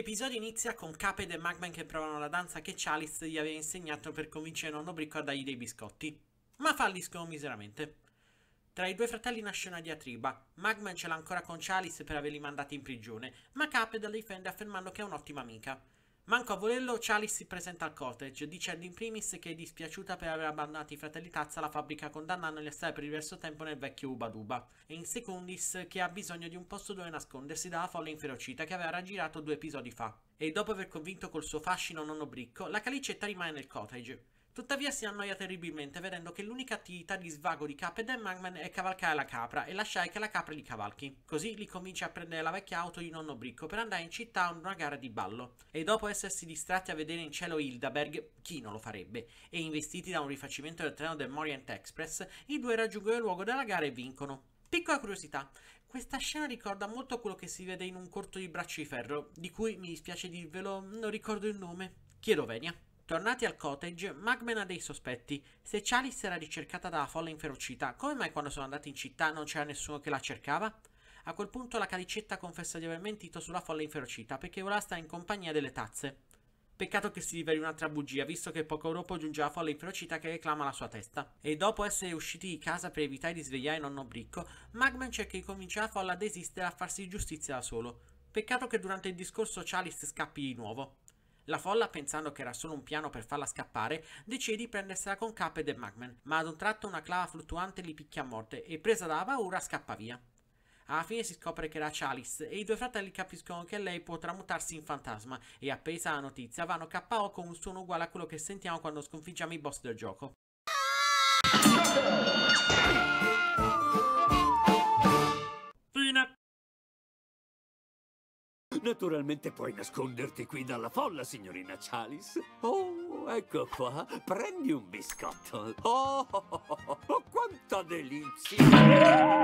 l'episodio inizia con Caped e Magman che provano la danza che Chalice gli aveva insegnato per convincere nonno Bricco a dargli dei biscotti, ma falliscono miseramente. Tra i due fratelli nasce una diatriba. Magman ce l'ha ancora con Chalice per averli mandati in prigione, ma Caped la difende affermando che è un'ottima amica. Manco a volerlo, Chalice si presenta al cottage, dicendo in primis che è dispiaciuta per aver abbandonato i fratelli Tazza alla fabbrica condannandoli a stare per diverso tempo nel vecchio Ubaduba, e in secundis che ha bisogno di un posto dove nascondersi dalla folla inferocita che aveva raggirato due episodi fa. E dopo aver convinto col suo fascino nonno Bricco, la calicetta rimane nel cottage. Tuttavia si annoia terribilmente vedendo che l'unica attività di svago di Cuphead e Magman è cavalcare la capra e lasciare che la capra li cavalchi. Così li convince a prendere la vecchia auto di nonno Bricco per andare in città a una gara di ballo. E dopo essersi distratti a vedere in cielo Hildaberg, chi non lo farebbe, e investiti da un rifacimento del treno del Morient Express, i due raggiungono il luogo della gara e vincono. Piccola curiosità, questa scena ricorda molto quello che si vede in un corto di braccio di ferro, di cui mi dispiace dirvelo, non ricordo il nome. Chiedo venia. Tornati al cottage, Magmen ha dei sospetti. Se Chalice era ricercata dalla folla inferocita, come mai quando sono andati in città non c'era nessuno che la cercava? A quel punto la calicetta confessa di aver mentito sulla folla inferocita perché ora sta in compagnia delle tazze. Peccato che si riveli un'altra bugia, visto che poco dopo giunge la folla inferocita che reclama la sua testa. E dopo essere usciti di casa per evitare di svegliare nonno Bricco, Magman cerca di convincere la folla a desistere a farsi giustizia da solo. Peccato che durante il discorso Chalice scappi di nuovo. La folla, pensando che era solo un piano per farla scappare, decide di prendersela con Cap e The Magman, ma ad un tratto una clava fluttuante li picchia a morte e presa dalla paura scappa via. Alla fine si scopre che era Chalice e i due fratelli capiscono che lei può tramutarsi in fantasma e appesa la notizia vanno KO con un suono uguale a quello che sentiamo quando sconfiggiamo i boss del gioco. Naturalmente puoi nasconderti qui dalla folla, signorina Chalice. Oh, ecco qua. Prendi un biscotto. Oh, oh, oh, oh, oh quanta delizia!